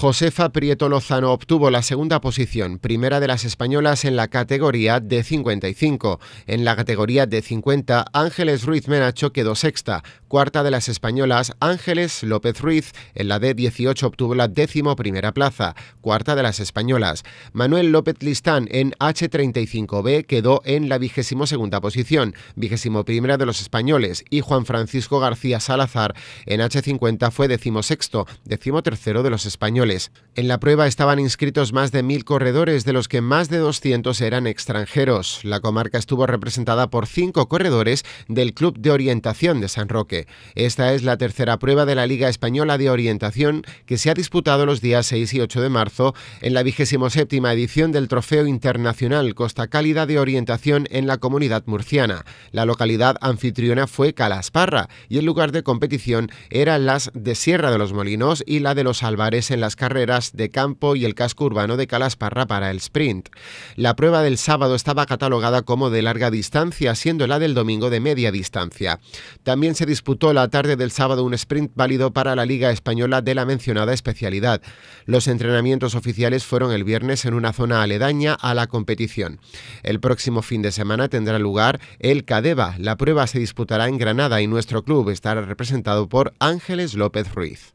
Josefa Prieto Lozano obtuvo la segunda posición, primera de las españolas en la categoría de 55. En la categoría de 50, Ángeles Ruiz Menacho quedó sexta, cuarta de las españolas Ángeles López Ruiz, en la D18 obtuvo la décimo primera plaza, cuarta de las españolas. Manuel López Listán en H35B quedó en la vigésimo segunda posición, vigésimo primera de los españoles, y Juan Francisco García Salazar en H50 fue decimosexto, decimotercero de los españoles. En la prueba estaban inscritos más de mil corredores, de los que más de 200 eran extranjeros. La comarca estuvo representada por cinco corredores del Club de Orientación de San Roque. Esta es la tercera prueba de la Liga Española de Orientación que se ha disputado los días 6 y 8 de marzo en la 27 edición del Trofeo Internacional Costa Cálida de Orientación en la Comunidad Murciana. La localidad anfitriona fue Calasparra y el lugar de competición eran las de Sierra de los Molinos y la de los Álvarez en las carreras de campo y el casco urbano de Calasparra para el sprint. La prueba del sábado estaba catalogada como de larga distancia, siendo la del domingo de media distancia. También se disputó disputó la tarde del sábado un sprint válido para la Liga Española de la mencionada especialidad. Los entrenamientos oficiales fueron el viernes en una zona aledaña a la competición. El próximo fin de semana tendrá lugar el Cadeva. La prueba se disputará en Granada y nuestro club estará representado por Ángeles López Ruiz.